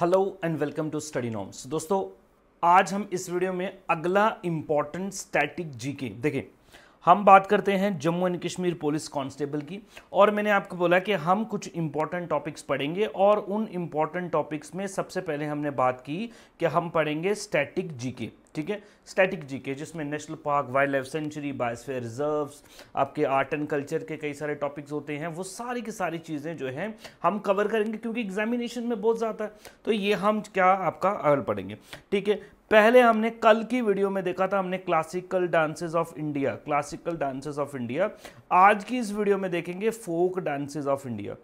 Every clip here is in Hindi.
Hello and welcome to Study Noms दोस्तों आज हम इस वीडियो में अगला इम्पॉर्टेंट स्टैटिक जीके देखिए हम बात करते हैं Jammu and Kashmir police constable की और मैंने आपको बोला कि हम कुछ इम्पॉर्टेंट टॉपिक्स पढ़ेंगे और उन इम्पॉर्टेंट टॉपिक्स में सबसे पहले हमने बात की कि हम पढ़ेंगे स्टैटिक जीके ठीक है स्टैटिक जीके जिसमें national park wildlife sanctuary biosphere reserves आपके आर्ट एंड कल्चर के कई सारे टॉपिक्स होते हैं वो सारी की सारी चीज़ें जो हैं हम कवर करेंगे क्योंकि एग्जामिनेशन में बहुत ज़्यादा है तो ये हम क्या आपका अगल पढ़ेंगे ठीक है पहले हमने कल की वीडियो में देखा था हमने classical dances of India classical dances of India आज की इस वीडियो में देखेंगे फोक डांसेस ऑफ इंडिया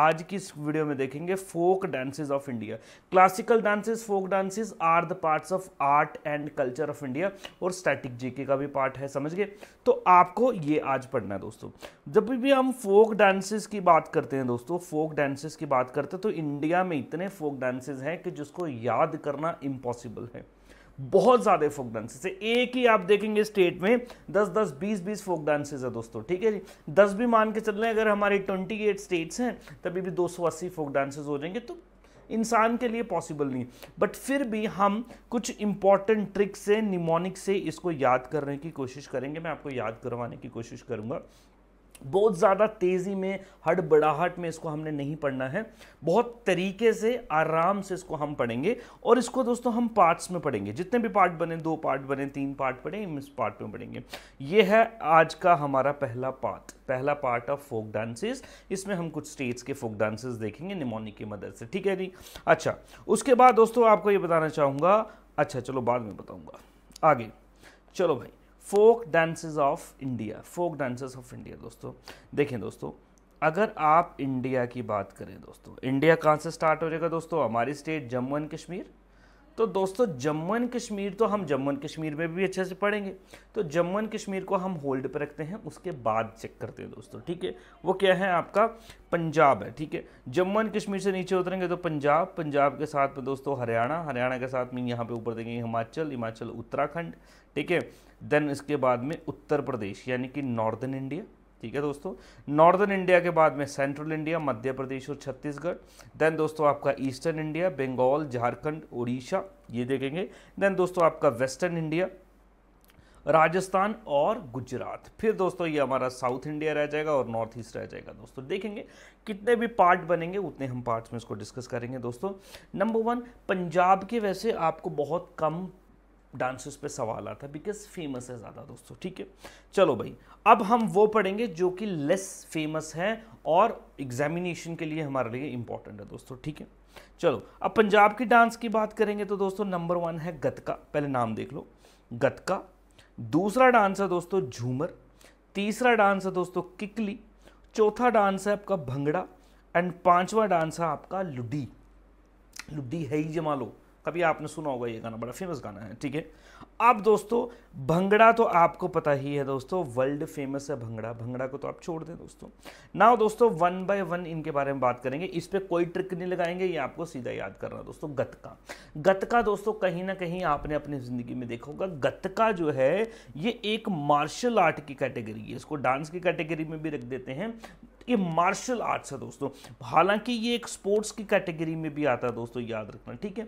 आज की इस वीडियो में देखेंगे folk dances of India classical dances folk dances are the parts of art and culture of India और स्टैटिक जीके का भी पार्ट है समझ गए तो आपको ये आज पढ़ना है दोस्तों जब भी हम फोक डांसेस की बात करते हैं दोस्तों फोक डांसेस की बात करते हैं तो इंडिया में इतने फोक डांसेज हैं कि जिसको याद करना इम्पॉसिबल है बहुत ज़्यादा फोक डांसेस है एक ही आप देखेंगे स्टेट में दस दस बीस बीस फोक डांसेस है दोस्तों ठीक है जी दस भी मान के चल रहे हैं अगर हमारे ट्वेंटी एट स्टेट्स हैं तभी भी दो सौ अस्सी फोक डांसेस हो जाएंगे तो इंसान के लिए पॉसिबल नहीं बट फिर भी हम कुछ इंपॉर्टेंट ट्रिक से निमोनिक से इसको याद करने की कोशिश करेंगे मैं आपको याद करवाने की कोशिश करूंगा बहुत ज़्यादा तेज़ी में हड़बड़ाहट में इसको हमने नहीं पढ़ना है बहुत तरीके से आराम से इसको हम पढ़ेंगे और इसको दोस्तों हम पार्ट्स में पढ़ेंगे जितने भी पार्ट बने दो पार्ट बने तीन पार्ट पढ़े हम इस पार्ट में पढ़ेंगे ये है आज का हमारा पहला पार्ट पहला पार्ट ऑफ फोक डांसेस इसमें हम कुछ स्टेट्स के फोक डांसेस देखेंगे निमोनी की मदद से ठीक है जी अच्छा उसके बाद दोस्तों आपको ये बताना चाहूँगा अच्छा चलो बाद में बताऊँगा आगे चलो भाई folk dances of India folk dances of India दोस्तों देखें दोस्तों अगर आप इंडिया की बात करें दोस्तों इंडिया कहाँ से स्टार्ट हो जाएगा दोस्तों हमारी स्टेट जम्मू एंड कश्मीर तो दोस्तों जम्मू एंड कश्मीर तो हम जम्मू एंड कश्मीर में भी अच्छे से पढ़ेंगे तो जम्मू एंड कश्मीर को हम होल्ड पर रखते हैं उसके बाद चेक करते हैं दोस्तों ठीक है वो क्या है आपका पंजाब है ठीक है जम्मू एंड कश्मीर से नीचे उतरेंगे तो पंजाब पंजाब के साथ में दोस्तों हरियाणा हरियाणा के साथ में यहाँ पर ऊपर देखेंगे हिमाचल हिमाचल उत्तराखंड ठीक है देन इसके बाद में उत्तर प्रदेश यानी कि नॉर्दर्न इंडिया ठीक है दोस्तों नॉर्दर्न इंडिया के बाद में सेंट्रल इंडिया मध्य प्रदेश और छत्तीसगढ़ देन दोस्तों आपका ईस्टर्न इंडिया बंगाल झारखंड उड़ीसा ये देखेंगे देन दोस्तों आपका वेस्टर्न इंडिया राजस्थान और गुजरात फिर दोस्तों ये हमारा साउथ इंडिया रह जाएगा और नॉर्थ ईस्ट रह जाएगा दोस्तों देखेंगे कितने भी पार्ट बनेंगे उतने हम पार्ट्स में इसको डिस्कस करेंगे दोस्तों नंबर वन पंजाब के वैसे आपको बहुत कम डांसर्स पे सवाल आता है बिकॉज फेमस है ज़्यादा दोस्तों ठीक है चलो भाई अब हम वो पढ़ेंगे जो कि लेस फेमस है और एग्जामिनेशन के लिए हमारे लिए इंपॉर्टेंट है दोस्तों ठीक है चलो अब पंजाब की डांस की बात करेंगे तो दोस्तों नंबर वन है गतका पहले नाम देख लो गतका दूसरा डांस है दोस्तों झूमर तीसरा डांस है दोस्तों किकली चौथा डांस है आपका भंगड़ा एंड पांचवा डांस है आपका लुडी लुडी है ही जमा लो कभी आपने सुना होगा ये गाना बड़ा फेमस गाना है ठीक है अब दोस्तों भंगड़ा तो आपको पता ही है दोस्तों वर्ल्ड फेमस है भंगड़ा भंगड़ा को तो आप छोड़ दें दोस्तों नाउ दोस्तों वन बाय वन इनके बारे में बात करेंगे इस पर कोई ट्रिक नहीं लगाएंगे ये आपको सीधा याद करना दोस्तों गतका गतका दोस्तों कहीं ना कहीं आपने अपनी ज़िंदगी में देखा होगा गतका जो है ये एक मार्शल आर्ट की कैटेगरी है इसको डांस की कैटेगरी में भी रख देते हैं ये मार्शल आर्ट्स है दोस्तों हालांकि ये एक स्पोर्ट्स की कैटेगरी में भी आता है दोस्तों याद रखना ठीक है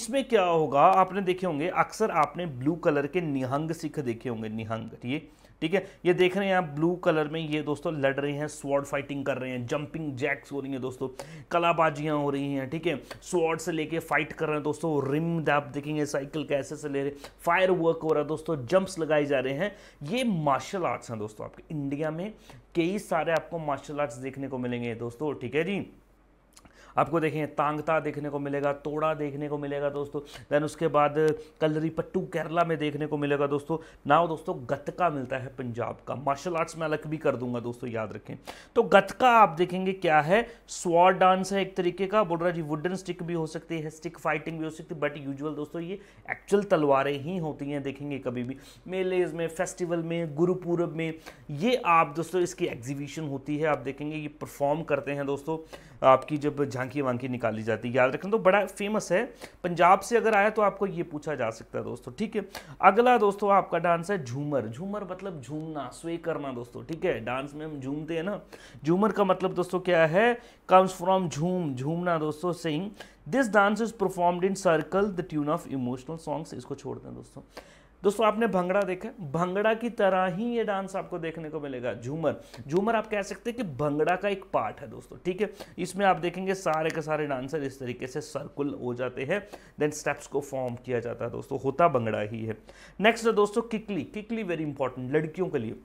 इसमें क्या होगा आपने देखे होंगे अक्सर आपने ब्लू कलर के निहंग सिख देखे होंगे निहंग ये ठीक है ये देख रहे हैं आप ब्लू कलर में ये दोस्तों लड़ रहे हैं स्वॉर्ड फाइटिंग कर रहे हैं जंपिंग जैक्स हो रही हैं दोस्तों कलाबाजियां हो रही हैं ठीक है स्वॉर्ड से लेके फाइट कर रहे हैं दोस्तों रिम आप देखेंगे साइकिल कैसे से ले रहे फायर वर्क हो रहा है दोस्तों जंप्स लगाए जा रहे हैं ये मार्शल आर्ट्स हैं दोस्तों आपके इंडिया में कई सारे आपको मार्शल आर्ट्स देखने को मिलेंगे दोस्तों ठीक है जी आपको देखें तांगता देखने को मिलेगा तोड़ा देखने को मिलेगा दोस्तों देन उसके बाद कलरी पट्टू केरला में देखने को मिलेगा दोस्तों नाव दोस्तों गतका मिलता है पंजाब का मार्शल आर्ट्स में अलग भी कर दूंगा दोस्तों याद रखें तो गतका आप देखेंगे क्या है स्वॉर डांस है एक तरीके का बोल रहा जी वुडन स्टिक भी हो सकती है स्टिक फाइटिंग भी हो सकती है बट यूजल दोस्तों ये एक्चुअल तलवारें ही होती हैं देखेंगे कभी भी मेलेज में फेस्टिवल में गुरुपूरब में ये आप दोस्तों इसकी एग्जीबिशन होती है आप देखेंगे ये परफॉर्म करते हैं दोस्तों आपकी जब झांकी वांकी निकाली जाती है याद रखना तो बड़ा फेमस है पंजाब से अगर आया तो आपको ये पूछा जा सकता है दोस्तों ठीक है अगला दोस्तों आपका डांस है झूमर झूमर मतलब झूमना स्वे करना दोस्तों ठीक है डांस में हम झूमते हैं ना झूमर का मतलब दोस्तों क्या है कम्स फ्रॉम झूम झूमना दोस्तों sing this dance is performed in circle the tune of emotional songs इसको छोड़ते हैं दोस्तों दोस्तों आपने भंगड़ा देखा भंगड़ा की तरह ही ये डांस आपको देखने को मिलेगा झूमर झूमर आप कह सकते हैं कि भंगड़ा का एक पार्ट है दोस्तों ठीक है इसमें आप देखेंगे सारे के सारे डांसर इस तरीके से सर्कुल हो जाते हैं देन स्टेप्स को फॉर्म किया जाता है दोस्तों होता भंगड़ा ही है नेक्स्ट दोस्तों किकली किकली वेरी इंपॉर्टेंट लड़कियों के लिए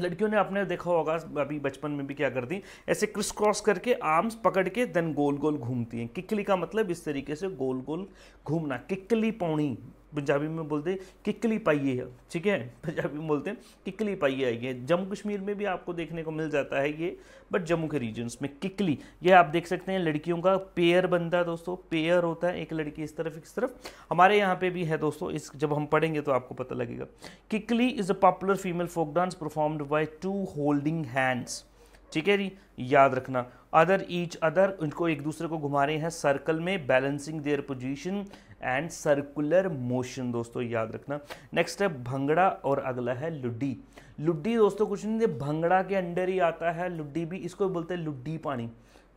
लड़कियों ने आपने देखा होगा अभी बचपन में भी क्या कर दी ऐसे क्रिस क्रॉस करके आर्म्स पकड़ के देन गोल गोल घूमती हैं किकली का मतलब इस तरीके से गोल गोल घूमना किकली पौड़ी पंजाबी में बोलते हैं किकली पाइए है ठीक है पंजाबी में बोलते हैं किकली पाइए ये जम्मू कश्मीर में भी आपको देखने को मिल जाता है ये बट जम्मू के रीजन्स में किकली ये आप देख सकते हैं लड़कियों का पेयर बनता है दोस्तों पेयर होता है एक लड़की इस तरफ इस तरफ हमारे यहाँ पे भी है दोस्तों इस जब हम पढ़ेंगे तो आपको पता लगेगा Kikli is a popular female folk dance performed by two holding hands ठीक है जी याद रखना अदर ईच अदर उनको एक दूसरे को घुमा रहे हैं सर्कल में balancing their position and circular motion दोस्तों याद रखना नेक्स्ट है भंगड़ा और अगला है लुड्डी लुड्डी दोस्तों कुछ नहीं भंगड़ा के अंडर ही आता है लुड्डी भी इसको बोलते हैं लुड्डी पानी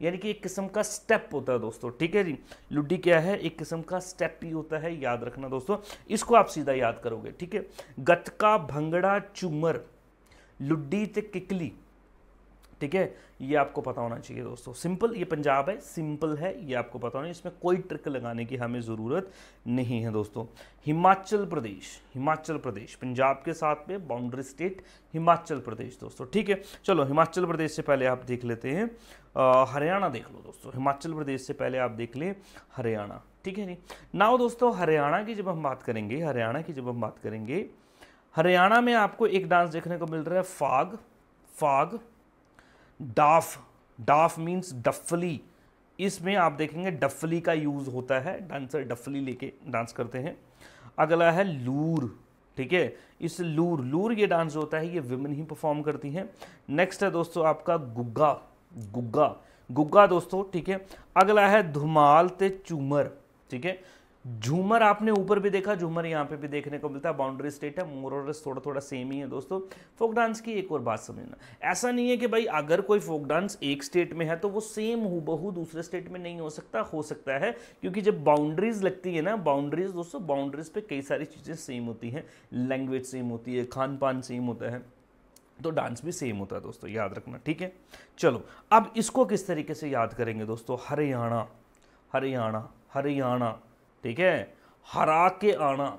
यानी कि एक किस्म का स्टेप होता है दोस्तों ठीक है जी लुड्डी क्या है एक किस्म का स्टेप ही होता है याद रखना दोस्तों इसको आप सीधा याद करोगे ठीक है गतका भंगड़ा चूमर लुड्डी ते किकली ठीक है ये आपको पता होना चाहिए दोस्तों सिंपल ये पंजाब है सिंपल है ये आपको पता होना इसमें कोई ट्रिक लगाने की हमें ज़रूरत नहीं है दोस्तों हिमाचल प्रदेश हिमाचल प्रदेश पंजाब के साथ में बाउंड्री स्टेट हिमाचल प्रदेश दोस्तों ठीक है चलो हिमाचल प्रदेश से पहले आप देख लेते हैं हरियाणा देख लो दोस्तों हिमाचल प्रदेश से पहले आप देख लें हरियाणा ठीक है जी नाव दोस्तों हरियाणा की जब हम बात करेंगे हरियाणा की जब हम बात करेंगे हरियाणा में आपको एक डांस देखने को मिल रहा है फाग फाग डाफ डाफ मीन्स डफली इसमें आप देखेंगे डफली का यूज़ होता है डांसर डफली लेके डांस करते हैं अगला है लूर ठीक है इस लूर लूर ये डांस होता है ये विमेन ही परफॉर्म करती हैं नेक्स्ट है दोस्तों आपका गुग्गा गुग्गा गुग्गा दोस्तों ठीक है अगला है धुमाल ते चूमर ठीक है झूमर आपने ऊपर भी देखा झूमर यहाँ पे भी देखने को मिलता है बाउंड्री स्टेट है मोरस थोड़ा थोड़ा सेम ही है दोस्तों फोक डांस की एक और बात समझना ऐसा नहीं है कि भाई अगर कोई फोक डांस एक स्टेट में है तो वो सेम बहु दूसरे स्टेट में नहीं हो सकता हो सकता है क्योंकि जब बाउंड्रीज लगती है ना बाउंड्रीज दोस्तों बाउंड्रीज पर कई सारी चीज़ें सेम होती हैं लैंग्वेज सेम होती है खान पान सेम होता है तो डांस भी सेम होता है दोस्तों याद रखना ठीक है चलो अब इसको किस तरीके से याद करेंगे दोस्तों हरियाणा हरियाणा हरियाणा ठीक है हरा के आना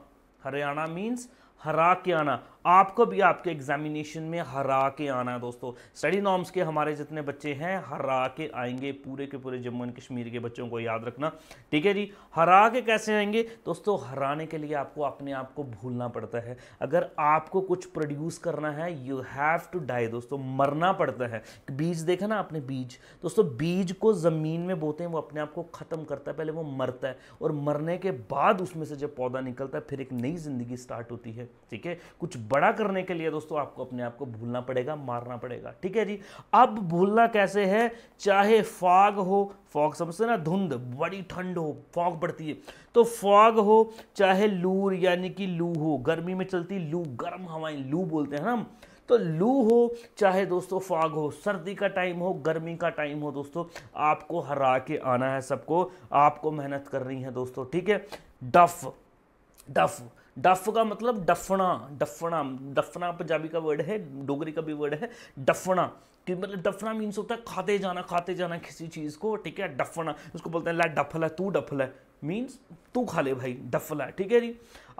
हरियाणा मीन्स हरा के आना आपको भी आपके एग्जामिनेशन में हरा के आना है दोस्तों स्टडी नॉर्म्स के हमारे जितने बच्चे हैं हरा के आएंगे पूरे के पूरे जम्मू एंड कश्मीर के बच्चों को याद रखना ठीक है जी हरा के कैसे आएंगे दोस्तों हराने के लिए आपको अपने आप को भूलना पड़ता है अगर आपको कुछ प्रोड्यूस करना है यू हैव टू डाई दोस्तों मरना पड़ता है बीज देखा ना आपने बीज दोस्तों बीज को ज़मीन में बोते हैं वो अपने आप को ख़त्म करता है पहले वो मरता है और मरने के बाद उसमें से जब पौधा निकलता है फिर एक नई ज़िंदगी स्टार्ट होती है ठीक है कुछ बड़ा करने के लिए दोस्तों आपको अपने आप को भूलना पड़ेगा मारना पड़ेगा ठीक है जी अब भूलना कैसे है चाहे फॉग हो फॉग समझते ना धुंध बड़ी ठंड हो फॉग बढ़ती है तो फॉग हो चाहे लू यानी कि लू हो गर्मी में चलती लू गर्म हवाएं लू बोलते हैं हम तो लू हो चाहे दोस्तों फॉग हो सर्दी का टाइम हो गर्मी का टाइम हो दोस्तों आपको हरा के आना है सबको आपको मेहनत करनी है दोस्तों ठीक है डफ डफ डफ का मतलब डफना डफना डफना पंजाबी का वर्ड है डोगरी का भी वर्ड है डफना कि मतलब डफना मीन्स होता है खाते जाना खाते जाना किसी चीज़ को ठीक है डफना उसको बोलते हैं ला डफल है तू डफल है मीन्स तू खा ले भाई डफला है ठीक है जी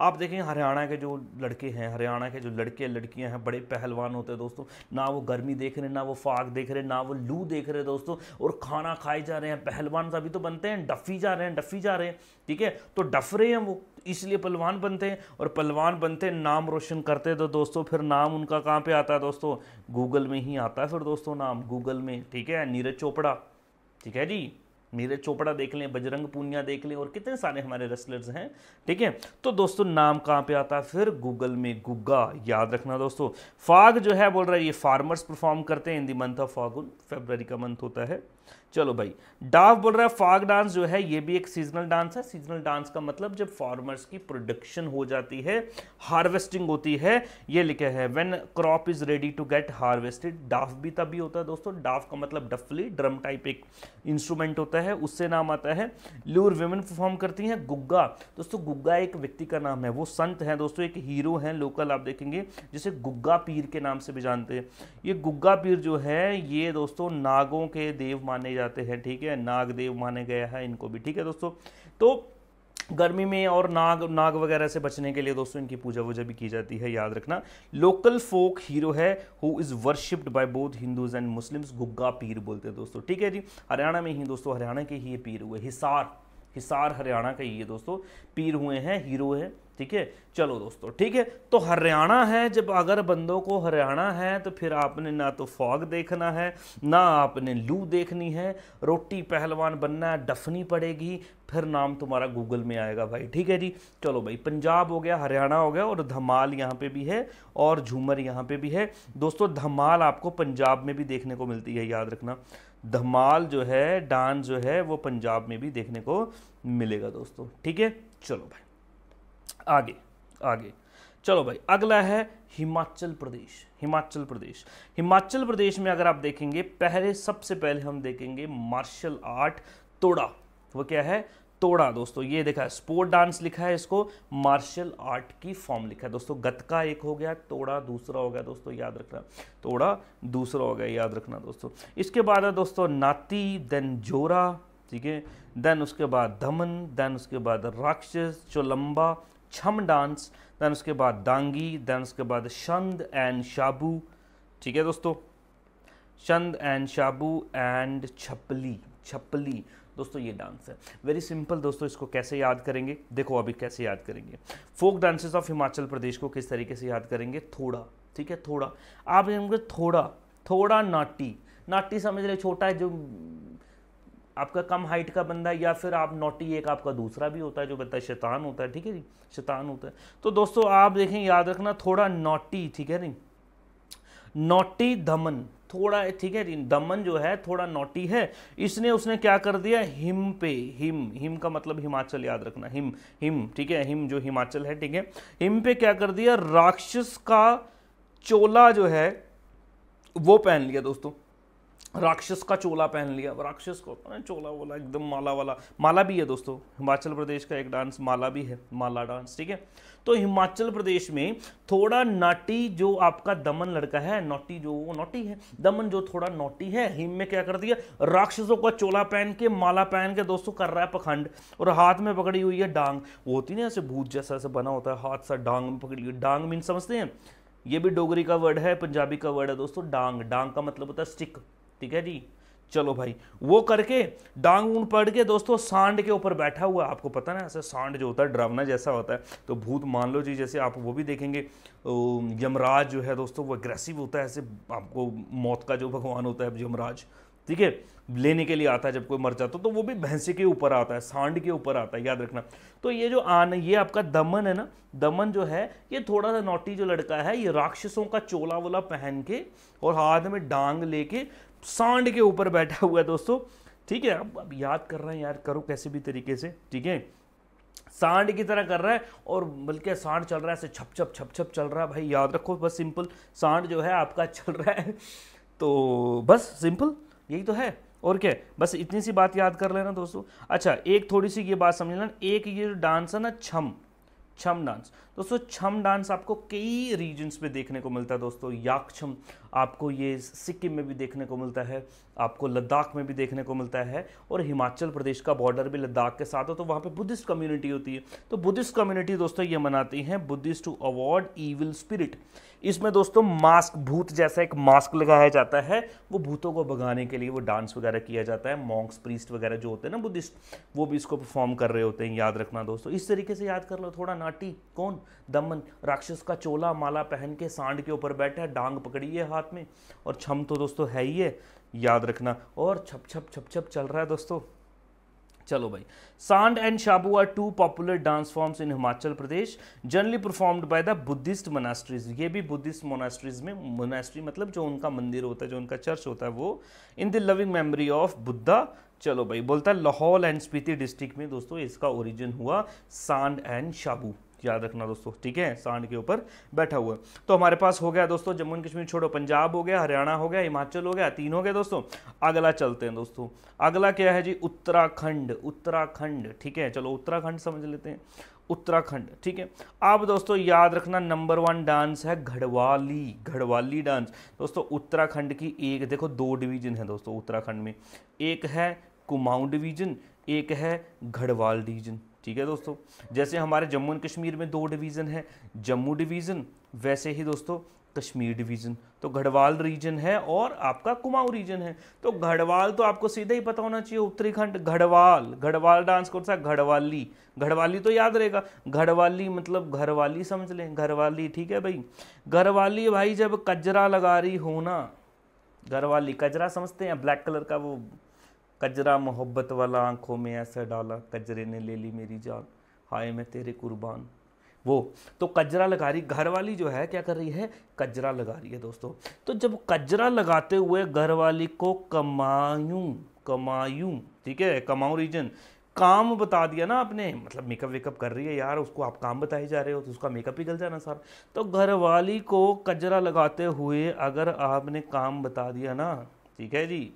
आप देखें हरियाणा के जो लड़के हैं हरियाणा के जो लड़के लड़कियां हैं बड़े पहलवान होते हैं दोस्तों ना वो गर्मी देख रहे ना वो फाग देख रहे ना वो लू देख रहे दोस्तों और खाना खाए जा रहे हैं पहलवान सभी तो बनते हैं डफी जा रहे हैं डफी जा रहे हैं ठीक है तो डफ रहे हैं वो इसलिए पलवान बनते हैं और पलवान बनते नाम रोशन करते तो दोस्तों फिर नाम उनका कहाँ पे आता है दोस्तों गूगल में ही आता है फिर दोस्तों नाम गूगल में ठीक है नीरज चोपड़ा ठीक है जी नीरज चोपड़ा देख लें बजरंग पुनिया देख लें और कितने सारे हमारे रेसलर्स हैं ठीक है तो दोस्तों नाम कहाँ पे आता है फिर गूगल में गुग्गा याद रखना दोस्तों फाग जो है बोल रहा है ये फार्मर्स परफॉर्म करते हैं in the month of Phagun February का मंथ होता है चलो भाई डाफ बोल रहा है फॉग डांस जो है ये भी एक सीजनल डांस है सीजनल डांस का मतलब जब फार्मर्स की प्रोडक्शन हो जाती है हार्वेस्टिंग होती है ये लिखे है when crop is ready to get harvested डाफ भी तभी होता है दोस्तों डाफ का मतलब डफली ड्रम टाइप एक इंस्ट्रूमेंट होता है उससे नाम आता है ल्यूर वेमेन परफॉर्म करती हैं गुग्गा दोस्तों गुग्गा एक व्यक्ति का नाम है वो संत है दोस्तों एक हीरो हैं लोकल आप देखेंगे जिसे गुग्गा पीर के नाम से भी जानते हैं ये गुग्गा पीर जो है ये दोस्तों नागों के देव माने जाते हैं ठीक है नागदेव माने गया है इनको भी ठीक है दोस्तों तो गर्मी में और नाग नाग वगैरह से बचने के लिए दोस्तों इनकी पूजा वूजा भी की जाती है याद रखना लोकल फोक हीरो है who is worshipped by both Hindus and Muslims Gugga Pir बोलते हैं दोस्तों ठीक है जी हरियाणा में ही दोस्तों हरियाणा के ही ये पीर हुए हिसार हिसार हरियाणा का ये दोस्तों पीर हुए हैं हीरो है ठीक है चलो दोस्तों ठीक है तो हरियाणा है जब अगर बंदों को हरियाणा है तो फिर आपने ना तो फॉग देखना है ना आपने लू देखनी है रोटी पहलवान बनना है डफनी पड़ेगी फिर नाम तुम्हारा गूगल में आएगा भाई ठीक है जी चलो भाई पंजाब हो गया हरियाणा हो गया और धमाल यहाँ पे भी है और झूमर यहाँ पे भी है दोस्तों धमाल आपको पंजाब में भी देखने को मिलती है याद रखना धमाल जो है डांस जो है वो पंजाब में भी देखने को मिलेगा दोस्तों ठीक है चलो भाई आगे आगे चलो भाई अगला है हिमाचल प्रदेश हिमाचल प्रदेश हिमाचल प्रदेश में अगर आप देखेंगे पहले सबसे पहले हम देखेंगे मार्शल आर्ट तोड़ा वो क्या है तोड़ा दोस्तों ये देखा है स्पोर्ट डांस लिखा है इसको मार्शल आर्ट की फॉर्म लिखा है दोस्तों गतका एक हो गया तोड़ा दूसरा हो गया दोस्तों याद रखना तोड़ा दूसरा हो गया याद रखना दोस्तों इसके बाद है दोस्तों नाती देन जोरा ठीक है देन उसके बाद धमन देन उसके बाद राक्षस चोलम्बा छम डांस देन उसके बाद दांगी देन उसके बाद शंद एंड शाबू ठीक है दोस्तों चंद एंड शाबू एंड छपली छपली दोस्तों ये डांस है वेरी सिंपल दोस्तों इसको कैसे याद करेंगे देखो अभी कैसे याद करेंगे folk dances of Himachal Pradesh को किस तरीके से याद करेंगे थोड़ा ठीक है थोड़ा आप जानेंगे थोड़ा थोड़ा नाटी नाटी समझ रहे छोटा है जो आपका कम हाइट का बंदा या फिर आप नोटी एक आपका दूसरा भी होता है जो बताए शैतान होता है ठीक है जी शैतान होता है तो दोस्तों आप देखें याद रखना थोड़ा नोटी ठीक है नहीं नोटी दमन थोड़ा ठीक है दमन जो है थोड़ा नोटी है इसने उसने क्या कर दिया हिम पे हिम हिम का मतलब हिमाचल याद रखना हिम हिम ठीक है हिम जो हिमाचल है ठीक है हिम पे क्या कर दिया राक्षस का चोला जो है वो पहन लिया दोस्तों राक्षस का चोला पहन लिया राक्षस को होता है चोला वोला एकदम माला वाला माला भी है दोस्तों हिमाचल प्रदेश का एक डांस माला भी है माला डांस ठीक है तो हिमाचल प्रदेश में थोड़ा नाटी जो आपका दमन लड़का है नोटी जो वो नोटी है दमन जो थोड़ा नोटी है हिम में क्या कर दिया राक्षसों का चोला पहन के माला पहन के दोस्तों कर रहा है पखंड और हाथ में पकड़ी हुई है डांग वो होती ना ऐसे भूत जैसा ऐसे बना होता है हाथ सा डांग में पकड़ी हुई डांग मीन समझते हैं ये भी डोगरी का वर्ड है पंजाबी का वर्ड है दोस्तों डांग डांग का मतलब होता है स्टिक ठीक है जी चलो भाई वो करके डांग ऊन पड़ के दोस्तों सांड के ऊपर बैठा हुआ आपको पता ना ऐसा सांड जो होता है ड्रावना जैसा होता है तो भूत मान लो जी जैसे आप वो भी देखेंगे यमराज जो है दोस्तों वो अग्रेसिव होता है ऐसे आपको मौत का जो भगवान होता है यमराज ठीक है लेने के लिए आता है जब कोई मर जाता तो वो भी भैंसे के ऊपर आता है सांड के ऊपर आता है याद रखना तो ये जो आन ये आपका दमन है ना दमन जो है ये थोड़ा सा नोटी जो लड़का है ये राक्षसों का चोला वोला पहन के और हाथ में डांग लेके सांड के ऊपर बैठा हुआ है दोस्तों ठीक है अब अब याद कर रहे हैं यार करो कैसे भी तरीके से ठीक है सांड की तरह कर रहा है और बल्कि सांड चल रहा है ऐसे छप छप छप छप चल रहा है भाई याद रखो बस सिंपल सांड जो है आपका चल रहा है तो बस सिंपल यही तो है और क्या बस इतनी सी बात याद कर लेना दोस्तों अच्छा एक थोड़ी सी ये बात समझ लेना एक ये डांस है ना छम छम डांस दोस्तों छम डांस आपको कई रीजन्स में देखने को मिलता है दोस्तों याक्षम आपको ये सिक्किम में भी देखने को मिलता है आपको लद्दाख में भी देखने को मिलता है और हिमाचल प्रदेश का बॉर्डर भी लद्दाख के साथ हो तो वहाँ पे बुद्धिस्ट कम्युनिटी होती है तो बुद्धिस्ट कम्युनिटी दोस्तों ये मनाती हैं Buddhist to award evil spirit इसमें दोस्तों मास्क भूत जैसा एक मास्क लगाया जाता है वो भूतों को भगाने के लिए वो डांस वगैरह किया जाता है मॉन्क्स प्रीस्ट वगैरह जो होते हैं ना बुद्धिस्ट वो भी इसको परफॉर्म कर रहे होते हैं याद रखना दोस्तों इस तरीके से याद कर लो थोड़ा नाटी कौन दमन राक्षस का चोला माला पहन के सांड के ऊपर बैठा है डांग पकड़ी है हाथ में और छम तो दोस्तों है ही है याद रखना और छप छप छप छप चल रहा है दोस्तों चलो भाई Sand and Shabu are two popular dance forms in Himachal Pradesh generally performed by the Buddhist monasteries ये भी बुद्धिस्ट मोनास्ट्रीज में मोनास्ट्री मतलब जो उनका मंदिर होता है जो उनका चर्च होता है वो in the loving memory of Buddha चलो भाई बोलता है लाहौल एंड स्पीति डिस्ट्रिक्ट में दोस्तों इसका ओरिजिन हुआ सांड एंड शाबू याद रखना दोस्तों ठीक है सांड के ऊपर बैठा हुआ तो हमारे पास हो गया दोस्तों जम्मू एंड कश्मीर छोड़ो पंजाब हो गया हरियाणा हो गया हिमाचल हो गया तीन हो गया दोस्तों अगला चलते हैं दोस्तों अगला क्या है जी उत्तराखंड उत्तराखंड ठीक है चलो उत्तराखंड समझ लेते हैं उत्तराखंड ठीक है अब दोस्तों याद रखना नंबर वन डांस है घड़वाली घड़वाली डांस दोस्तों उत्तराखंड की एक देखो दो डिवीजन है दोस्तों उत्तराखंड में एक है कुमाऊं डिवीजन एक है घड़वाल डिवीजन ठीक है दोस्तों जैसे हमारे जम्मू एंड कश्मीर में दो डिवीज़न है जम्मू डिवीज़न वैसे ही दोस्तों कश्मीर डिवीज़न तो गढ़वाल रीजन है और आपका कुमाऊं रीजन है तो गढ़वाल तो आपको सीधा ही पता होना चाहिए उत्तरीखंड गढ़वाल गढ़वाल डांस कौन सा गढ़वाली गढ़वाली तो याद रहेगा गढ़वाली मतलब घरवाली समझ लें घरवाली ठीक है भाई घरवाली भाई जब कजरा लगा रही होना घरवाली कजरा समझते हैं ब्लैक कलर का वो कजरा मोहब्बत वाला आंखों में ऐसा डाला कजरे ने ले ली मेरी जान हाय मैं तेरे कुर्बान वो तो कजरा लगा रही घर वाली जो है क्या कर रही है कजरा लगा रही है दोस्तों तो जब कजरा लगाते हुए घर वाली को कमायूं कमायूं ठीक है कमाऊं रीजन काम बता दिया ना आपने मतलब मेकअप वेकअप कर रही है यार उसको आप काम बताए जा रहे हो तो उसका मेकअप ही गल जाना सर तो घर वाली को कजरा लगाते हुए अगर आपने काम बता दिया ना ठीक है जी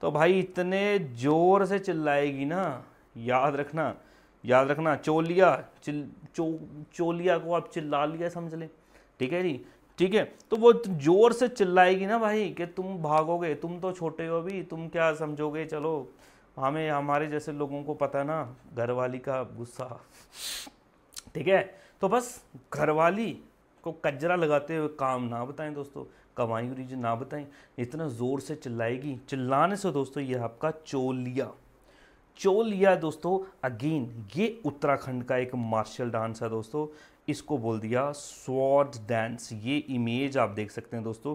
तो भाई इतने ज़ोर से चिल्लाएगी ना याद रखना याद रखना चोलिया चिल चो चोलिया को आप चिल्ला लिया समझ लें ठीक है जी ठीक है तो वो ज़ोर से चिल्लाएगी ना भाई कि तुम भागोगे तुम तो छोटे हो अभी तुम क्या समझोगे चलो हमें हमारे जैसे लोगों को पता ना घरवाली का गुस्सा ठीक है तो बस घरवाली को कजरा लगाते हुए काम ना बताएं दोस्तों कमाई और जी ना बताएं इतना ज़ोर से चिल्लाएगी चिल्लाने से दोस्तों ये आपका चोलिया चोलिया दोस्तों अगेन ये उत्तराखंड का एक मार्शल डांस है दोस्तों इसको बोल दिया स्वॉर्ड डांस ये इमेज आप देख सकते हैं दोस्तों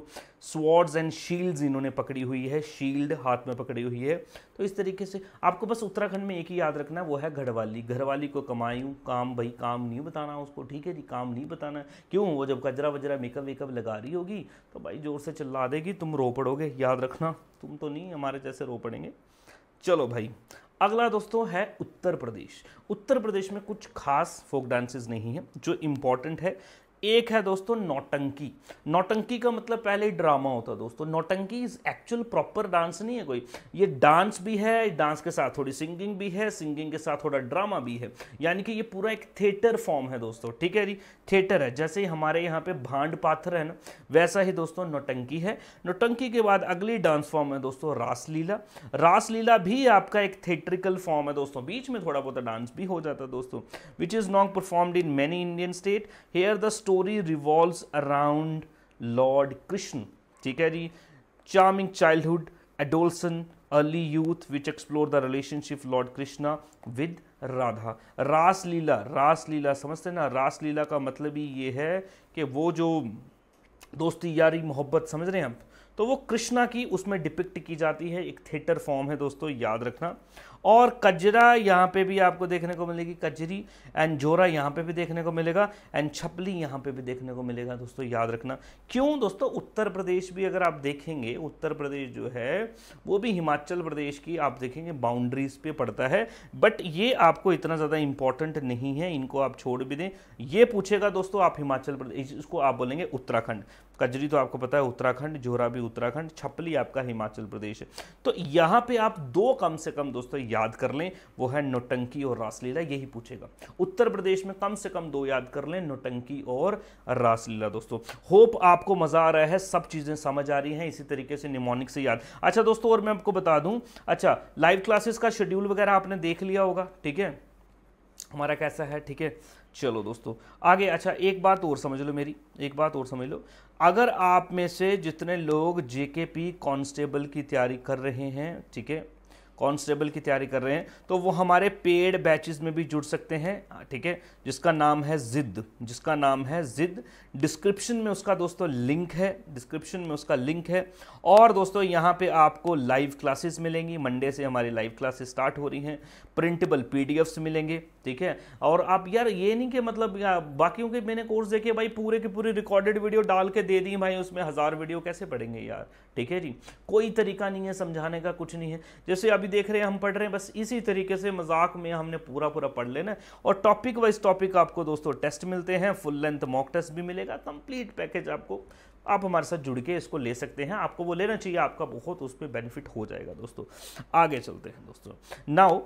स्वॉर्ड्स एंड शील्ड्स इन्होंने पकड़ी हुई है शील्ड हाथ में पकड़ी हुई है तो इस तरीके से आपको बस उत्तराखंड में एक ही याद रखना है वो है घरवाली घरवाली को कमाई काम भाई काम नहीं बताना उसको ठीक है जी काम नहीं बताना क्यों वो जब कजरा वजरा मेकअप वेकअप लगा रही होगी तो भाई ज़ोर से चिल्ला देगी तुम रो पड़ोगे याद रखना तुम तो नहीं हमारे जैसे रो पड़ेंगे चलो भाई अगला दोस्तों है उत्तर प्रदेश उत्तर प्रदेश में कुछ खास फोक डांसेस नहीं है जो इंपॉर्टेंट है एक है दोस्तों नौटंकी नौटंकी का मतलब पहले ही ड्रामा होता दोस्तों नौटंकी इज एक्चुअल प्रॉपर डांस नहीं है कोई ये डांस भी है डांस के साथ थोड़ी सिंगिंग भी है सिंगिंग के साथ थोड़ा ड्रामा भी है यानी कि ये पूरा एक थिएटर फॉर्म है दोस्तों ठीक है जी थिएटर है जैसे हमारे यहाँ पे भांड पाथर है ना वैसा ही दोस्तों नौटंकी है नौटंकी के बाद अगली डांस फॉर्म है दोस्तों रासलीला रासलीला भी आपका एक थिएट्रिकल फॉर्म है दोस्तों बीच में थोड़ा बहुत डांस भी हो जाता है दोस्तों which is not performed in many Indian state here the story story revolve around lord Krishna ठीक है जी charming childhood adolescence early youth which explore the relationship lord Krishna with Radha Raslila Raslila समझते ना रासलीला का मतलब ही ये है कि वो जो दोस्ती यारी मोहब्बत समझ रहे हैं हम तो वो कृष्णा की उसमें डिपिक्ट की जाती है एक थिएटर फॉर्म है दोस्तों याद रखना और कजरा यहाँ पे भी आपको देखने को मिलेगी कजरी एंड जोरा यहाँ पे भी देखने को मिलेगा एंड छपली यहाँ पे भी देखने को मिलेगा दोस्तों याद रखना क्यों दोस्तों उत्तर प्रदेश भी अगर आप देखेंगे उत्तर प्रदेश जो है वो भी हिमाचल प्रदेश की आप देखेंगे बाउंड्रीज पे पड़ता है बट ये आपको इतना ज़्यादा इंपॉर्टेंट नहीं है इनको आप छोड़ भी दें ये पूछेगा दोस्तों आप हिमाचल प्रदेश इसको आप बोलेंगे उत्तराखंड कजरी तो आपको पता है उत्तराखंड जोरा भी उत्तराखंड छपली आपका हिमाचल प्रदेश है तो यहाँ पर आप दो कम से कम दोस्तों याद कर लें वो है नोटंकी और रासलीला यही पूछेगा उत्तर प्रदेश में कम से कम दो याद कर लें नोटंकी और रासलीला दोस्तों होप आपको मज़ा आ रहा है सब चीज़ें समझ आ रही हैं इसी तरीके से निमोनिक से याद अच्छा दोस्तों और मैं आपको बता दूं अच्छा लाइव क्लासेस का शेड्यूल वगैरह आपने देख लिया होगा ठीक है हमारा कैसा है ठीक है चलो दोस्तों आगे अच्छा एक बात और समझ लो मेरी एक बात और समझ लो अगर आप में से जितने लोग जेकेपी कांस्टेबल की तैयारी कर रहे हैं ठीक है कांस्टेबल की तैयारी कर रहे हैं तो वो हमारे पेड बैचेस में भी जुड़ सकते हैं ठीक है जिसका नाम है जिद जिसका नाम है जिद डिस्क्रिप्शन में उसका दोस्तों लिंक है डिस्क्रिप्शन में उसका लिंक है और दोस्तों यहाँ पे आपको लाइव क्लासेस मिलेंगी मंडे से हमारी लाइव क्लासेस स्टार्ट हो रही हैं प्रिंटेबल पी मिलेंगे ठीक है और आप यार ये नहीं कि मतलब बाकियों के मैंने कोर्स देखे भाई पूरे के पूरे रिकॉर्डेड वीडियो डाल के दे दी भाई उसमें हज़ार वीडियो कैसे पढ़ेंगे यार ठीक है जी कोई तरीका नहीं है समझाने का कुछ नहीं है जैसे अभी देख रहे हैं हम पढ़ रहे हैं बस इसी तरीके से मजाक में हमने पूरा पूरा पढ़ लेना और टॉपिक वाइज टॉपिक आपको दोस्तों टेस्ट मिलते हैं फुल लेंथ मॉक टेस्ट भी मिलेगा कंप्लीट पैकेज आपको आप हमारे साथ जुड़ के इसको ले सकते हैं आपको वो लेना चाहिए आपका बहुत उस पर बेनिफिट हो जाएगा दोस्तों आगे चलते हैं दोस्तों now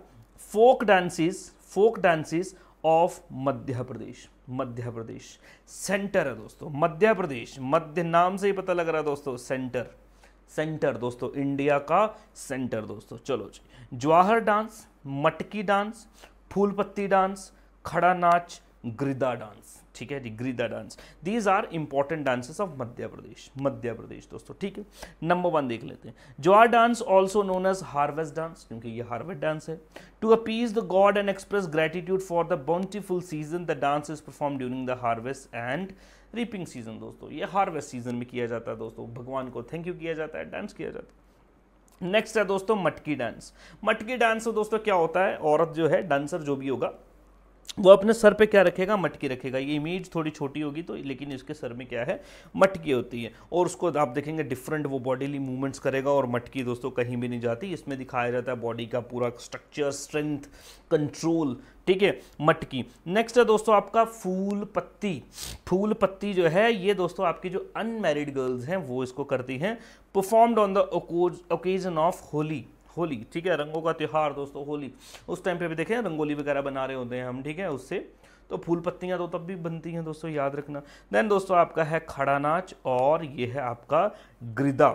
folk dances folk dances of Madhya Pradesh Madhya Pradesh center है दोस्तों मध्य प्रदेश मध्य नाम से ही पता लग रहा है दोस्तों सेंटर सेंटर दोस्तों इंडिया का सेंटर दोस्तों चलो जी Jawahar dance Matki dance Phool Patti dance Khada Nach Grida dance ठीक है जी Grida dance these are important dances of Madhya Pradesh Madhya Pradesh दोस्तों ठीक है नंबर वन देख लेते हैं Jwar dance also known as harvest dance क्योंकि ये हार्वेस्ट डांस है to appease the god and express gratitude for the bountiful season the dance is perform during the harvest and reaping season दोस्तों ये हार्वेस्ट सीजन में किया जाता है दोस्तों भगवान को थैंक यू किया जाता है डांस किया जाता है नेक्स्ट है दोस्तों मटकी डांस मटकी डांस दोस्तों क्या होता है औरत जो है डांसर जो भी होगा वो अपने सर पे क्या रखेगा मटकी रखेगा ये इमेज थोड़ी छोटी होगी तो लेकिन इसके सर में क्या है मटकी होती है और उसको आप देखेंगे डिफरेंट वो बॉडीली मूवमेंट्स करेगा और मटकी दोस्तों कहीं भी नहीं जाती इसमें दिखाया जाता है बॉडी का पूरा स्ट्रक्चर स्ट्रेंथ कंट्रोल ठीक है मटकी नेक्स्ट है दोस्तों आपका फूल पत्ती फूल पत्ती जो है ये दोस्तों आपकी जो अनमेरिड गर्ल्स हैं वो इसको करती हैं performed on the occasion of Holi Holi ठीक है रंगों का त्यौहार दोस्तों होली उस टाइम पे भी देखें रंगोली वगैरह बना रहे होते हैं हम ठीक है उससे तो फूल पत्तियां तो तब भी बनती हैं दोस्तों याद रखना देन दोस्तों आपका है खड़ा नाच और ये है आपका ग्रिदा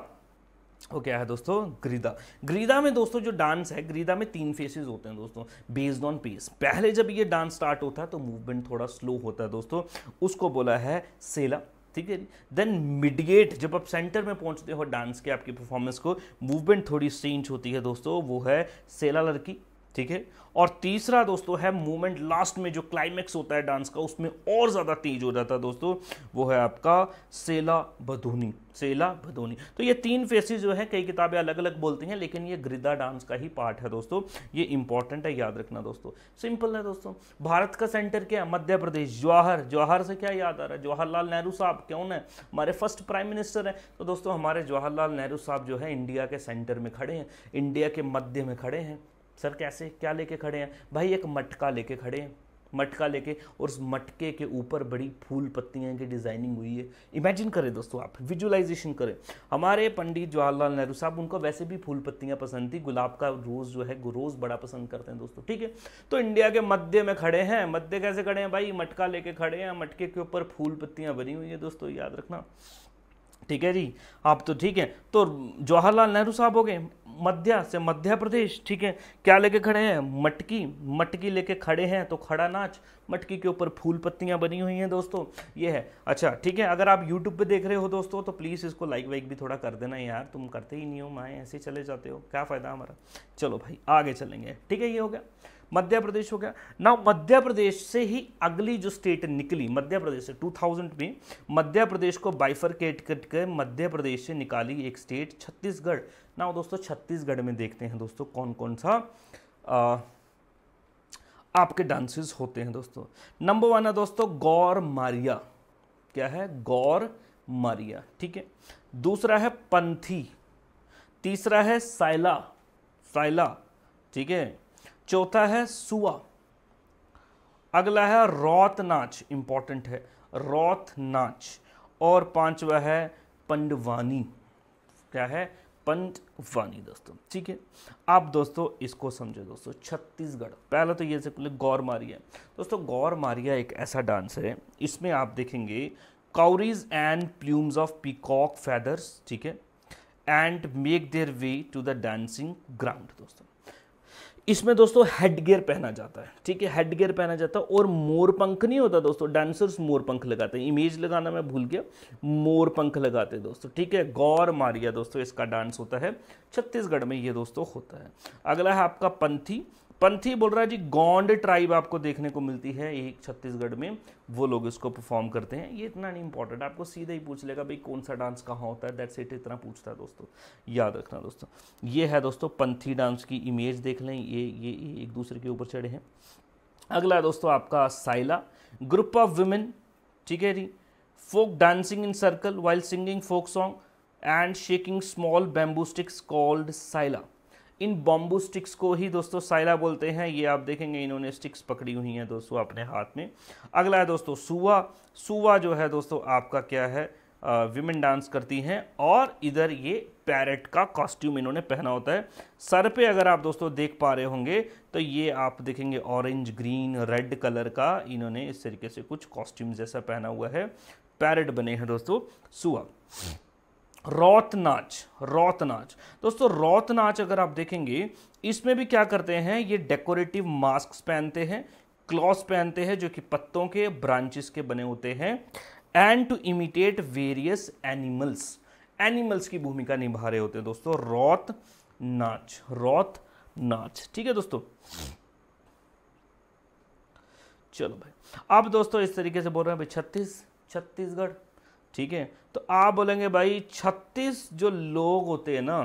वो क्या है दोस्तों ग्रीदा ग्रीदा में दोस्तों जो डांस है ग्रीदा में तीन फेसेस होते हैं दोस्तों बेस्ड ऑन पेस पहले जब ये डांस स्टार्ट होता है तो मूवमेंट थोड़ा स्लो होता है दोस्तों उसको बोला है सेला ठीक है देन मिडगेट जब आप सेंटर में पहुंचते हो डांस के आपकी परफॉर्मेंस को मूवमेंट थोड़ी चेंज होती है दोस्तों वो है सेला लड़की ठीक है और तीसरा दोस्तों है मूवमेंट लास्ट में जो क्लाइमैक्स होता है डांस का उसमें और ज़्यादा तेज हो जाता है दोस्तों वो है आपका सेला बधोनी सेला भदोनी तो ये तीन फेसेस जो है कई किताबें अलग अलग बोलती हैं लेकिन ये ग्रिदा डांस का ही पार्ट है दोस्तों ये इंपॉर्टेंट है याद रखना दोस्तों सिंपल है दोस्तों भारत का सेंटर क्या है मध्य प्रदेश जवाहर जवाहर से क्या याद आ रहा है जवाहरलाल नेहरू साहब क्यों है हमारे फर्स्ट प्राइम मिनिस्टर हैं तो दोस्तों हमारे जवाहरलाल नेहरू साहब जो है इंडिया के सेंटर में खड़े हैं इंडिया के मध्य में खड़े हैं सर कैसे क्या लेके खड़े हैं भाई एक मटका लेके खड़े हैं मटका लेके और उस मटके के ऊपर बड़ी फूल पत्तियाँ की डिज़ाइनिंग हुई है इमेजिन करें दोस्तों आप विजुअलाइजेशन करें हमारे पंडित जवाहरलाल नेहरू साहब उनको वैसे भी फूल पत्तियाँ पसंद थी गुलाब का रोज़ जो है रोज़ बड़ा पसंद करते हैं दोस्तों ठीक है तो इंडिया के मध्य में खड़े हैं मध्य कैसे खड़े हैं भाई मटका लेके खड़े हैं मटके के ऊपर फूल पत्तियाँ बनी हुई है दोस्तों याद रखना ठीक है जी आप तो ठीक है तो जवाहरलाल नेहरू साहब हो गए मध्य से मध्य प्रदेश ठीक है क्या लेके खड़े हैं मटकी मटकी लेके खड़े हैं तो खड़ा नाच मटकी के ऊपर फूल पत्तियां बनी हुई हैं दोस्तों ये है अच्छा ठीक है अगर आप यूट्यूब पे देख रहे हो दोस्तों तो प्लीज़ इसको लाइक वाइक भी थोड़ा कर देना यार तुम करते ही नहीं हो माए ऐसे चले जाते हो क्या फ़ायदा हमारा चलो भाई आगे चलेंगे ठीक है ये हो गया मध्य प्रदेश हो गया ना मध्य प्रदेश से ही अगली जो स्टेट निकली मध्य प्रदेश से 2000 में मध्य प्रदेश को बाइफरकेट करके मध्य प्रदेश से निकाली एक स्टेट छत्तीसगढ़ ना दोस्तों छत्तीसगढ़ में देखते हैं दोस्तों कौन कौन सा आ, आपके डांसेस होते हैं दोस्तों नंबर वन है दोस्तों गौर मारिया क्या है गौर मारिया ठीक है दूसरा है पंथी तीसरा है साइला साइला ठीक है चौथा है सुआ अगला है रौत नाच इंपॉर्टेंट है रौत नाच और पांचवा है पंडवानी क्या है पंडवानी दोस्तों ठीक है आप दोस्तों इसको समझो दोस्तों छत्तीसगढ़ पहला तो ये से पहले गौर मारिया दोस्तों गौर मारिया एक ऐसा डांस है इसमें आप देखेंगे cowries and plumes of peacock feathers ठीक है and make their way to the dancing ground दोस्तों इसमें दोस्तों हेड पहना जाता है ठीक है हेड पहना जाता है और मोर पंख नहीं होता दोस्तों डांसर्स मोर पंख लगाते हैं इमेज लगाना मैं भूल गया मोर पंख लगाते हैं दोस्तों ठीक है गौर मारिया दोस्तों इसका डांस होता है छत्तीसगढ़ में ये दोस्तों होता है अगला है आपका पंथी पंथी बोल रहा है जी गोंड ट्राइब आपको देखने को मिलती है एक छत्तीसगढ़ में वो लोग इसको परफॉर्म करते हैं ये इतना नहीं इंपॉर्टेंट आपको सीधा ही पूछ लेगा भाई कौन सा डांस कहाँ होता है दैट्स इट इतना पूछता है दोस्तों याद रखना दोस्तों ये है दोस्तों पंथी डांस की इमेज देख लें ये ये, एक दूसरे के ऊपर चढ़े हैं अगला दोस्तों आपका साइला ग्रुप ऑफ वुमेन ठीक है जी folk dancing in circle while singing folk song and shaking small bamboo sticks called Saila in bamboo sticks को ही दोस्तों साइला बोलते हैं ये आप देखेंगे इन्होंने स्टिक्स पकड़ी हुई हैं दोस्तों अपने हाथ में अगला है दोस्तों सुवा सुवा जो है दोस्तों आपका क्या है विमेन डांस करती हैं और इधर ये पैरेट का कॉस्ट्यूम इन्होंने पहना होता है सर पे अगर आप दोस्तों देख पा रहे होंगे तो ये आप देखेंगे ऑरेंज ग्रीन रेड कलर का इन्होंने इस तरीके से कुछ कॉस्ट्यूम जैसा पहना हुआ है पैरेट बने हैं दोस्तों सुवा रौतनाच नाच दोस्तों नाच अगर आप देखेंगे इसमें भी क्या करते हैं ये डेकोरेटिव मास्क पहनते हैं क्लॉथ पहनते हैं जो कि पत्तों के ब्रांचेस के बने होते हैं and to imitate various animals animals की भूमिका निभा रहे होते हैं दोस्तों रौत नाच रौत नाच ठीक है दोस्तों चलो भाई अब दोस्तों इस तरीके से बोल रहे हैं भाई छत्तीस छत्तीसगढ़ ठीक है तो आप बोलेंगे भाई छत्तीस जो लोग होते हैं ना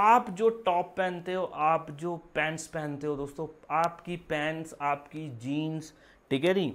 आप जो टॉप पहनते हो आप जो पैंट्स पहनते हो दोस्तों आपकी पैंट्स आपकी जीन्स ठीक है नी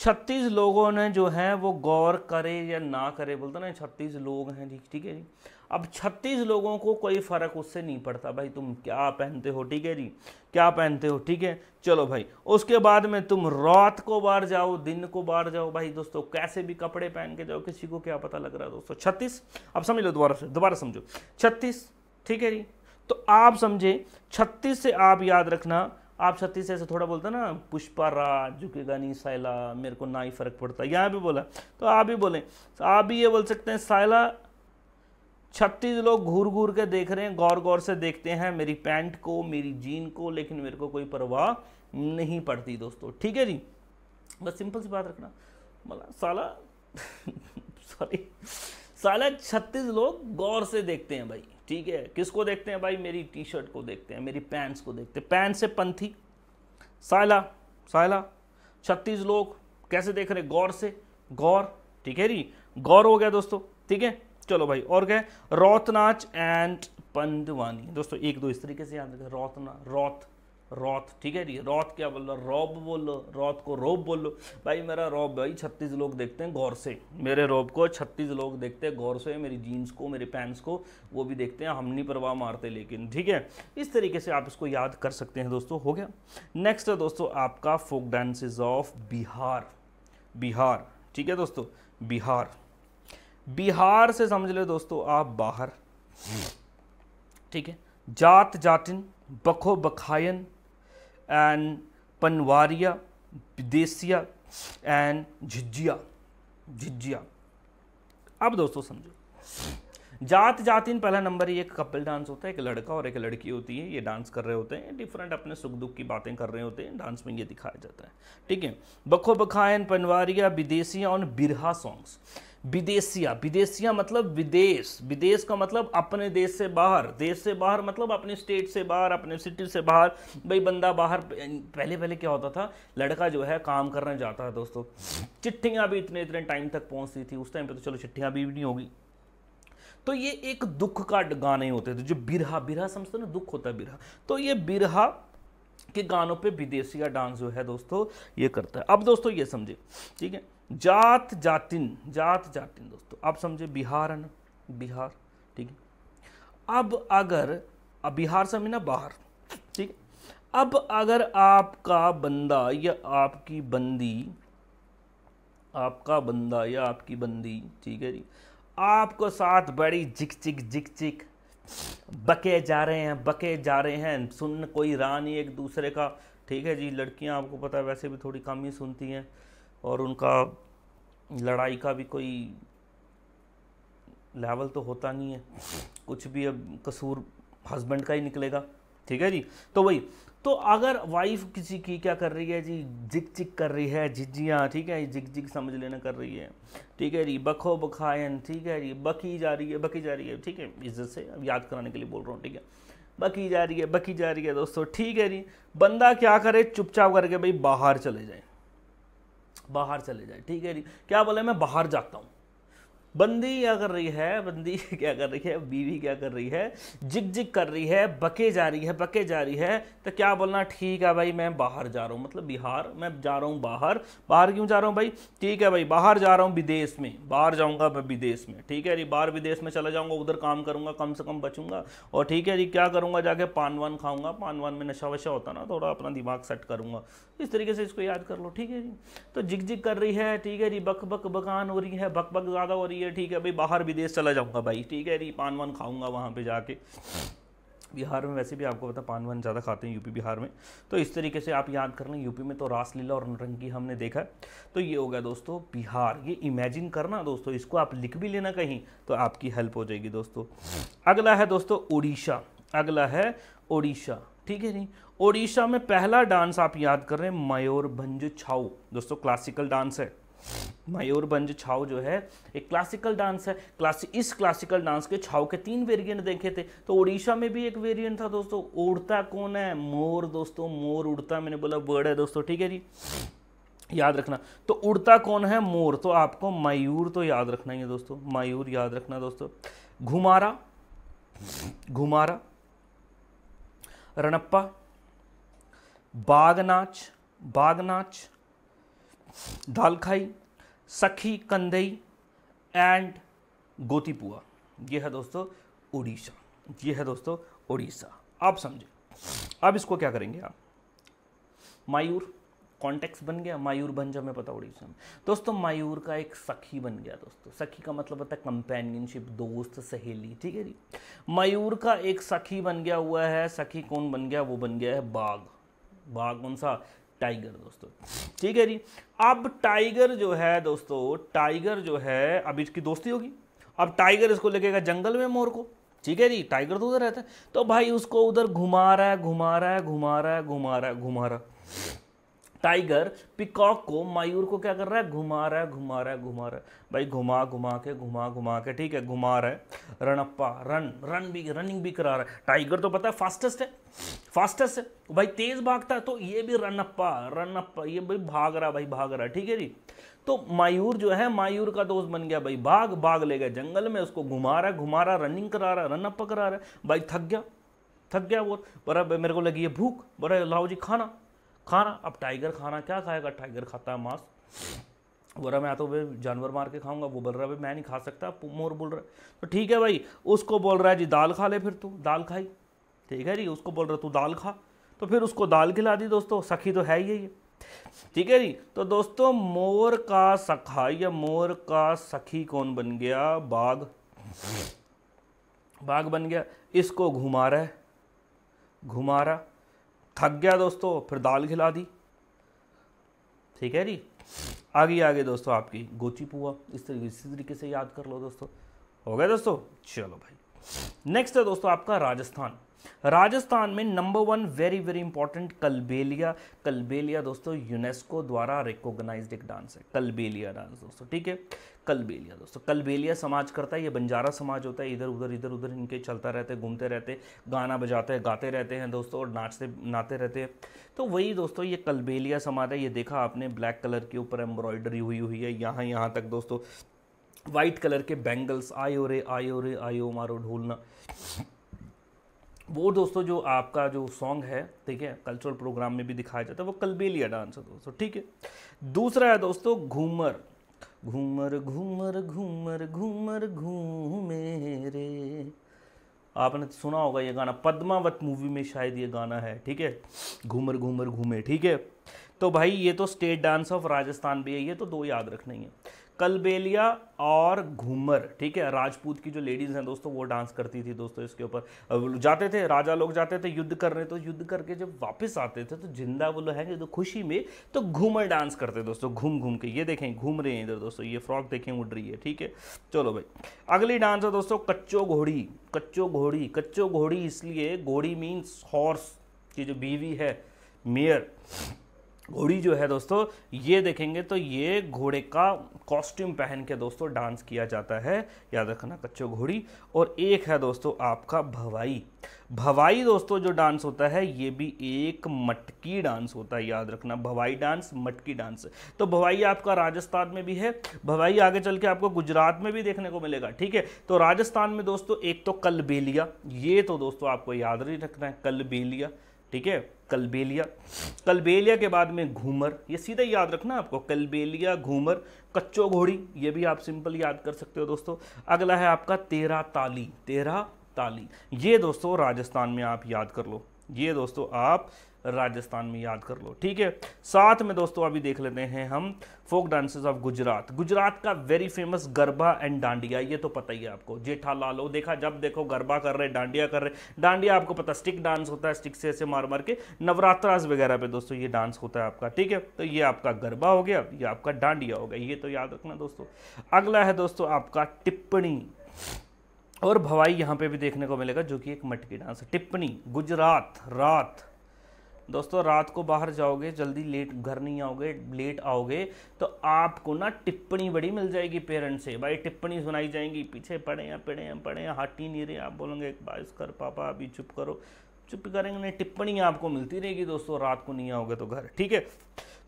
छत्तीस लोगों ने जो है वो गौर करे या ना करे बोलते ना छत्तीस लोग हैं जी ठीक है जी अब छत्तीस लोगों को कोई फ़र्क उससे नहीं पड़ता भाई तुम क्या पहनते हो ठीक है जी क्या पहनते हो ठीक है चलो भाई उसके बाद में तुम रात को बाहर जाओ दिन को बाहर जाओ भाई दोस्तों कैसे भी कपड़े पहन के जाओ किसी को क्या पता लग रहा है दोस्तों छत्तीस अब समझ लो दोबारा से दोबारा समझो छत्तीस ठीक है जी तो आप समझे छत्तीस से आप याद रखना आप छत्तीस ऐसे थोड़ा बोलते ना पुष्पा राज झुकेगा नहीं साइला मेरे को ना ही फर्क पड़ता यहाँ भी बोला तो आप भी बोलें तो आप भी ये बोल सकते हैं साइला छत्तीस लोग घूर घूर के देख रहे हैं गौर गौर से देखते हैं मेरी पैंट को मेरी जीन को लेकिन मेरे को कोई परवाह नहीं पड़ती दोस्तों ठीक है जी बस सिंपल सी बात रखना बोला साला सॉरी साला छत्तीस लोग गौर से देखते हैं भाई ठीक है किसको देखते हैं भाई मेरी टी शर्ट को देखते हैं मेरी पैंट्स को देखते हैं पैंट से पंथी सायला सायला छत्तीस लोग कैसे देख रहे गौर से गौर ठीक है जी गौर हो गया दोस्तों ठीक है चलो भाई और क्या है रोतनाच एंड पंडवानी दोस्तों एक दो इस तरीके से याद रखें रौतना रौत रॉथ ठीक है जी रॉथ क्या बोल लो रॉब बोल लो रॉथ को रोब बोल लो भाई मेरा रॉब भाई छत्तीस लोग देखते हैं गौर से मेरे रॉब को छत्तीस लोग देखते हैं गौर से मेरी जीन्स को मेरे पैंट्स को वो भी देखते हैं हम नहीं परवाह मारते लेकिन ठीक है इस तरीके से आप इसको याद कर सकते हैं दोस्तों हो गया नेक्स्ट है दोस्तों आपका folk dances of Bihar Bihar ठीक है दोस्तों बिहार बिहार से समझ ले दोस्तों आप बाहर ठीक है जात जातिन बखो बखायन एंड पनवारिया विदेशिया एंड Jhijia. झिझिया अब दोस्तों समझो जात जाति पहला नंबर ये एक कपल डांस होता है एक लड़का और एक लड़की होती है ये डांस कर रहे होते हैं डिफरेंट अपने सुख दुख की बातें कर रहे होते हैं डांस में ये दिखाया जाता है ठीक है बखो बखायन पनवारिया विदेशिया और बिरहा सॉन्ग्स विदेशिया विदेशिया मतलब विदेश विदेश का मतलब अपने देश से बाहर देश से बाहर मतलब अपने स्टेट से बाहर अपने सिटी से बाहर भाई बंदा बाहर पहले पहले क्या होता था लड़का जो है काम करने जाता है दोस्तों चिट्ठियाँ भी इतने इतने टाइम तक पहुँचती थी उस टाइम पर तो चलो चिट्ठियाँ भी, भी नहीं होगी तो ये एक दुख का गाने होते थे जो बिरहा बिरहा समझते ना दुख होता है बिरहा तो ये बिरहा के गानों पे विदेशी का डांस जो है दोस्तों ये करता है अब दोस्तों ये समझे ठीक है जात जातिन जात जातिन दोस्तों आप समझे बिहार है ना बिहार ठीक है अब अगर अब बिहार समझे ना बाहर ठीक है अब अगर आपका बंदा या आपकी बंदी आपका बंदा या आपकी बंदी ठीक है जी आपको साथ बड़ी जिक चिक जिक चिक बके जा रहे हैं बके जा रहे हैं सुन कोई रहा नहीं एक दूसरे का ठीक है जी लड़कियां आपको पता है वैसे भी थोड़ी कम ही सुनती हैं और उनका लड़ाई का भी कोई लेवल तो होता नहीं है कुछ भी अब कसूर हस्बैंड का ही निकलेगा ठीक है जी तो वही तो अगर वाइफ किसी की क्या कर रही है जी जिक जिक कर रही है झिझियाँ ठीक है जिक जिक समझ लेना कर रही है ठीक है जी बखो बखायन ठीक है जी बकी जा रही है बकी जा रही है ठीक है इज्जत से अब याद कराने के लिए बोल रहा हूँ ठीक है बकी जा रही है बकी जा रही है दोस्तों ठीक है जी बंदा क्या करे चुपचाप करके भाई बाहर चले जाए बाहर चले जाए ठीक है जी क्या बोले मैं बाहर जाता हूँ बंदी क्या कर रही है बंदी क्या कर रही है बीवी क्या कर रही है जिग जिग कर रही है बके जा रही है बके जा रही है तो क्या बोलना ठीक है भाई मैं बाहर जा रहा हूँ मतलब बिहार मैं जा रहा हूँ बाहर बाहर क्यों जा रहा हूँ भाई ठीक है भाई बाहर जा रहा हूँ विदेश में बाहर जाऊँगा मैं विदेश में ठीक है जी बाहर विदेश में चला जाऊँगा उधर काम करूँगा कम से कम बचूंगा और ठीक है जी क्या करूँगा जाके पान वान खाऊंगा पान वान में नशा वशा होता ना थोड़ा अपना दिमाग सेट करूँगा इस तरीके से इसको याद कर लो ठीक है जी तो जिग जिग कर रही है ठीक है जी बक बक बकान हो रही है बक बक ज़्यादा हो रही है है ठीक है भाई बाहर विदेश चला जाऊंगा भाई ठीक है पान वान खाऊंगा वहाँ पे जाके बिहार में वैसे भी आपको पता पान वान ज़्यादा खाते हैं यूपी बिहार में तो इस तरीके से आप याद कर लें यूपी में तो रासलीला और नरंगी हमने देखा है तो ये हो गया दोस्तों बिहार ये इमेजिन करना दोस्तों इसको आप लिख भी लेना कहीं तो आपकी हेल्प हो जाएगी दोस्तों अगला है दोस्तों उड़ीसा अगला है उड़ीसा ठीक है नहीं ओडिशा में पहला डांस आप याद कर रहे हैं मयूरभंज छाऊ दोस्तों क्लासिकल डांस है मयूरभंज छाव जो है एक क्लासिकल डांस है क्लासिक इस क्लासिकल डांस के छाव के तीन वेरिएंट देखे थे तो उड़ीसा में भी एक वेरिएंट था दोस्तों उड़ता कौन है मोर दोस्तों मोर उड़ता मैंने बोला वर्ड है दोस्तों ठीक है जी याद रखना तो उड़ता कौन है मोर तो आपको मयूर तो याद रखना ही है दोस्तों मयूर याद रखना दोस्तों घुमारा घुमारा रणप्पा नाच बाघ नाच खाई सखी कंदई एंड गोतीपुआ ये है दोस्तों उड़ीसा ये है दोस्तों उड़ीसा आप समझे अब इसको क्या करेंगे आप मायूर कॉन्टेक्स बन गया मायूर बन जा मैं पता उड़ीसा में दोस्तों मायूर का एक सखी बन गया दोस्तों सखी का मतलब होता है कंपेनियनशिप दोस्त सहेली ठीक है जी मायूर का एक सखी बन गया हुआ है सखी कौन बन गया वो बन गया है बाघ बाघ कौन सा टाइगर दोस्तों ठीक है जी अब टाइगर जो है दोस्तों टाइगर जो है अब इसकी दोस्ती होगी अब टाइगर इसको लगेगा जंगल में मोर को ठीक है जी टाइगर तो उधर रहता है तो भाई उसको उधर घुमा रहा है घुमा रहा है घुमा रहा है घुमा रहा है घुमा रहा टाइगर पिकॉक को मयूर को क्या कर रहा है घुमा रहा है घुमा रहा है घुमा रहा है भाई घुमा घुमा के घुमा घुमा के ठीक है घुमा रहा है रनअप्पा रन रन भी रनिंग भी करा रहा है टाइगर तो पता है फास्टेस्ट है फास्टेस्ट है भाई तेज भागता है तो ये भी रन रनअप्पा ये भाई भाग रहा भाई भाग रहा ठीक है जी तो मायूर जो है मायूर का दोस्त बन गया भाई भाग भाग ले गया जंगल में उसको घुमा रहा है घुमा रहा रनिंग करा रहा रनअप्पा करा रहा है भाई थक गया थक गया वो बड़ा मेरे को लगी है भूख बड़ा लाओ जी खाना खाना अब टाइगर खाना क्या खाएगा टाइगर खाता है मांस बोरा मैं तो भाई जानवर मार के खाऊंगा वो बोल रहा है भाई मैं नहीं खा सकता मोर बोल रहा है तो ठीक है भाई उसको बोल रहा है जी दाल खा ले फिर तू दाल खाई ठीक है जी उसको बोल रहा तू दाल खा तो फिर उसको दाल खिला दी दोस्तों सखी तो है ही है ये ठीक है जी तो दोस्तों मोर का सखा या मोर का सखी कौन बन गया बाघ बाघ बन गया इसको घुमा रहा है घुमा रहा थक गया दोस्तों फिर दाल खिला दी ठीक है जी आगे आगे दोस्तों आपकी गोची पुआ इस तरीके इसी तरीके से याद कर लो दोस्तों हो गया दोस्तों चलो भाई नेक्स्ट है दोस्तों आपका राजस्थान राजस्थान में number one very very important Kalbelia Kalbelia दोस्तों यूनेस्को द्वारा रिकॉग्नाइज्ड एक डांस है कलबेलिया डांस दोस्तों ठीक है कलबेलिया दोस्तों कलबेलिया समाज करता है ये बंजारा समाज होता है इधर उधर इधर उधर इनके चलता रहते घूमते रहते गाना बजाते हैं गाते रहते हैं दोस्तों और नाचते नाते रहते हैं तो वही दोस्तों ये कलबेलिया समाज है ये देखा आपने ब्लैक कलर के ऊपर एम्ब्रॉयडरी हुई हुई है यहाँ यहाँ तक दोस्तों वाइट कलर के बैंगल्स आयो रे आयो रे आयो मारो ढोलना वो दोस्तों जो आपका जो सॉन्ग है ठीक है कल्चरल प्रोग्राम में भी दिखाया जाता है वो कलबेलिया डांस है दोस्तों ठीक है दूसरा है दोस्तों घूमर घूमर घूमर घूमर घूमर घूमे रे आपने सुना होगा ये गाना पद्मावत मूवी में शायद ये गाना है ठीक है घूमर घूमर घूमे ठीक है तो भाई ये तो स्टेट डांस ऑफ राजस्थान भी है ये तो दो याद रखना ही है कलबेलिया और घूमर ठीक है राजपूत की जो लेडीज हैं दोस्तों वो डांस करती थी दोस्तों इसके ऊपर जाते थे राजा लोग जाते थे युद्ध करने तो युद्ध करके जब वापस आते थे तो जिंदा वो हैं तो खुशी में तो घूमर डांस करते दोस्तों घूम घूम के ये देखें घूम रहे हैं इधर दोस्तों ये फ्रॉक देखें उड़ रही है ठीक है चलो भाई अगली डांस है दोस्तों कच्चो घोड़ी कच्चो घोड़ी कच्चो घोड़ी इसलिए घोड़ी मीन्स हॉर्स की जो बीवी है मेयर घोड़ी जो है दोस्तों ये देखेंगे तो ये घोड़े का कॉस्ट्यूम पहन के दोस्तों डांस किया जाता है याद रखना कच्चो घोड़ी और एक है दोस्तों आपका भवाई भवाई दोस्तों जो डांस होता है ये भी एक मटकी डांस होता है याद रखना भवाई डांस मटकी डांस तो भवाई आपका राजस्थान में भी है भवाई आगे चल के आपको गुजरात में भी देखने को मिलेगा ठीक है तो राजस्थान में दोस्तों एक तो कलबेलिया ये तो दोस्तों आपको याद नहीं रखना है कलबेलिया ठीक है कलबेलिया कलबेलिया के बाद में घूमर ये सीधा याद रखना आपको कलबेलिया घूमर कच्चो घोड़ी ये भी आप सिंपल याद कर सकते हो दोस्तों अगला है आपका तेरा ताली तेरा ताली ये दोस्तों राजस्थान में आप याद कर लो ये दोस्तों आप राजस्थान में याद कर लो ठीक है साथ में दोस्तों अभी देख लेते हैं हम folk dances of Gujarat Gujarat का very famous Garba and Dandiya ये तो पता ही है आपको जेठा लालो देखा जब देखो गरबा कर रहे डांडिया कर रहे डांडिया आपको पता स्टिक डांस होता है स्टिक से ऐसे मार मार के नवरात्रास वगैरह पे दोस्तों ये डांस होता है आपका ठीक है तो ये आपका गरबा हो गया ये आपका डांडिया हो गया ये तो याद रखना दोस्तों अगला है दोस्तों आपका टिप्पणी और भवाई यहाँ पे भी देखने को मिलेगा जो कि एक मटकी डांस टिप्पणी गुजरात रात दोस्तों रात को बाहर जाओगे जल्दी लेट घर नहीं आओगे लेट आओगे तो आपको ना टिप्पणी बड़ी मिल जाएगी पेरेंट्स से भाई टिप्पणी सुनाई जाएंगी पीछे पड़े हैं पड़े हैं पड़े हैं हट ही नहीं रहे आप बोलोगे एक बाइस कर पापा अभी चुप करो चुप करेंगे नहीं टिप्पणी आपको मिलती रहेगी दोस्तों रात को नहीं आओगे तो घर ठीक है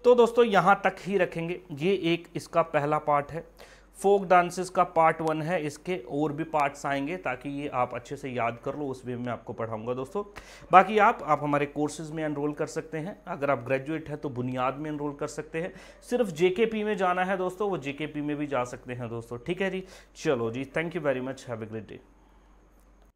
तो दोस्तों यहाँ तक ही रखेंगे ये एक इसका पहला पार्ट है फोक डांसेस का पार्ट वन है इसके और भी पार्ट्स आएंगे ताकि ये आप अच्छे से याद कर लो उस वे में आपको पढ़ाऊंगा दोस्तों बाकी आप आप हमारे कोर्सेज में एनरोल कर सकते हैं अगर आप ग्रेजुएट हैं तो बुनियाद में एनरोल कर सकते हैं सिर्फ जेकेपी में जाना है दोस्तों वो जेकेपी में भी जा सकते हैं दोस्तों ठीक है जी चलो जी thank you very much have a great day